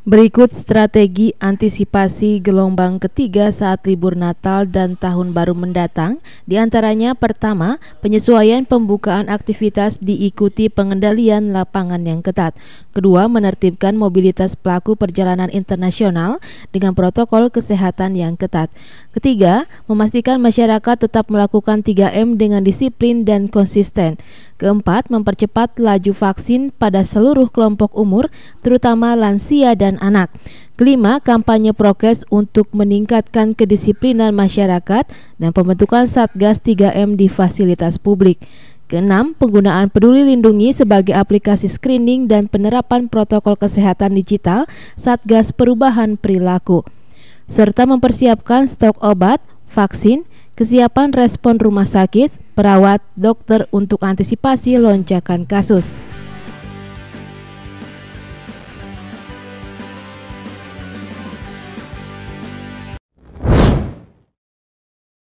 Berikut strategi antisipasi gelombang ketiga saat libur Natal dan Tahun Baru mendatang. Di antaranya pertama, penyesuaian pembukaan aktivitas diikuti pengendalian lapangan yang ketat. Kedua, menertibkan mobilitas pelaku perjalanan internasional dengan protokol kesehatan yang ketat. Ketiga, memastikan masyarakat tetap melakukan 3M dengan disiplin dan konsisten. Keempat, mempercepat laju vaksin pada seluruh kelompok umur, terutama lansia dan anak. Kelima, kampanye prokes untuk meningkatkan kedisiplinan masyarakat dan pembentukan Satgas 3M di fasilitas publik. Keenam, penggunaan Peduli Lindungi sebagai aplikasi screening dan penerapan protokol kesehatan digital Satgas Perubahan Perilaku serta mempersiapkan stok obat, vaksin, kesiapan respon rumah sakit, perawat, dokter untuk antisipasi lonjakan kasus.